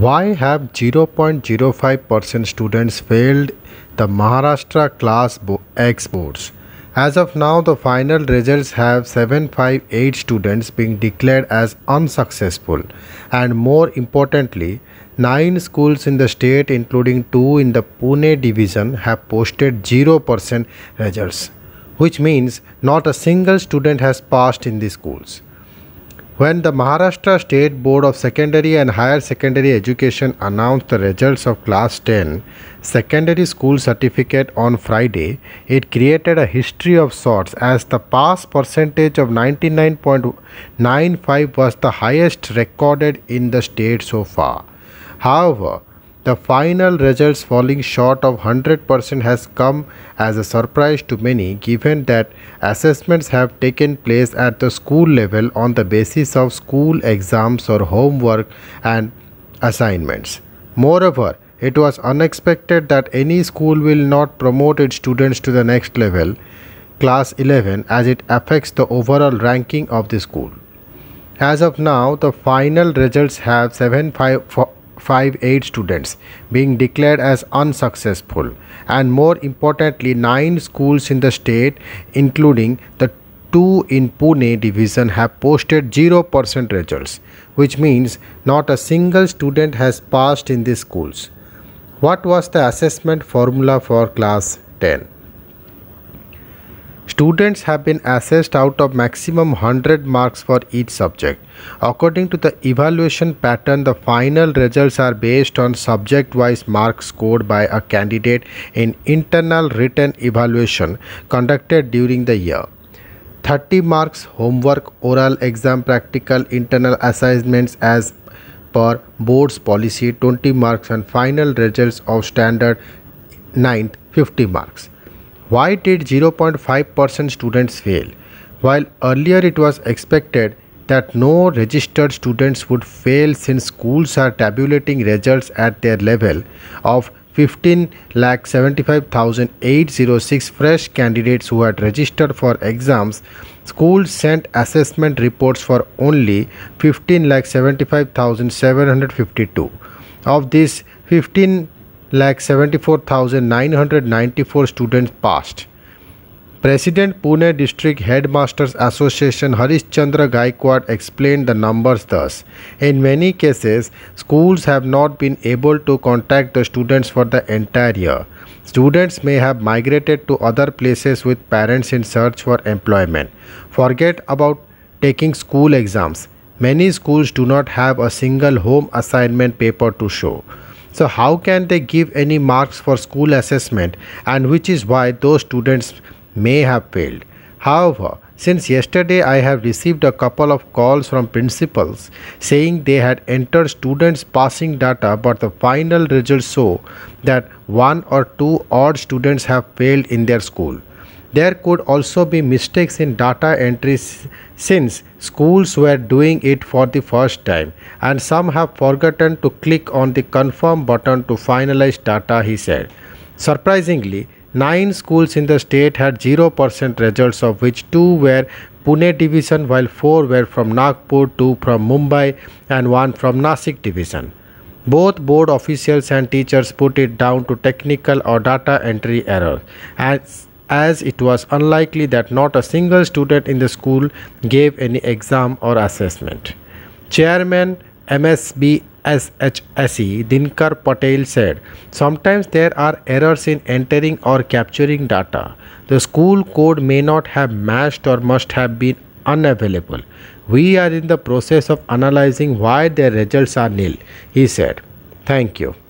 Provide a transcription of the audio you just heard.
Why have 0.05% students failed the Maharashtra class X boards? As of now, the final results have 758 students being declared as unsuccessful and more importantly, 9 schools in the state including 2 in the Pune division have posted 0% results, which means not a single student has passed in these schools. When the Maharashtra State Board of Secondary and Higher Secondary Education announced the results of Class 10 Secondary School Certificate on Friday, it created a history of sorts as the pass percentage of 99.95 was the highest recorded in the state so far. However, the final results falling short of 100% has come as a surprise to many given that assessments have taken place at the school level on the basis of school exams or homework and assignments. Moreover, it was unexpected that any school will not promote its students to the next level, class 11, as it affects the overall ranking of the school. As of now, the final results have 75. Five aid students being declared as unsuccessful and more importantly 9 schools in the state including the two in Pune division have posted 0% results which means not a single student has passed in these schools. What was the assessment formula for class 10? Students have been assessed out of maximum 100 marks for each subject. According to the evaluation pattern, the final results are based on subject-wise marks scored by a candidate in internal written evaluation conducted during the year. 30 marks homework, oral exam, practical, internal assignments as per board's policy, 20 marks and final results of standard 9th 50 marks. Why did 0.5% students fail? While earlier it was expected that no registered students would fail since schools are tabulating results at their level of 15,75,806 fresh candidates who had registered for exams, schools sent assessment reports for only 15,75,752. Of these, 15 like 74,994 students passed. President Pune District Headmasters Association Harishchandra Gaikwad explained the numbers thus. In many cases, schools have not been able to contact the students for the entire year. Students may have migrated to other places with parents in search for employment. Forget about taking school exams. Many schools do not have a single home assignment paper to show. So how can they give any marks for school assessment and which is why those students may have failed. However, since yesterday I have received a couple of calls from principals saying they had entered students passing data but the final results show that one or two odd students have failed in their school. There could also be mistakes in data entry since schools were doing it for the first time and some have forgotten to click on the confirm button to finalize data, he said. Surprisingly, nine schools in the state had 0% results of which two were Pune division while four were from Nagpur, two from Mumbai and one from Nasik division. Both board officials and teachers put it down to technical or data entry errors, as as it was unlikely that not a single student in the school gave any exam or assessment. Chairman MSB SHSE Dinkar Patel said, Sometimes there are errors in entering or capturing data. The school code may not have matched or must have been unavailable. We are in the process of analyzing why their results are nil, he said. Thank you.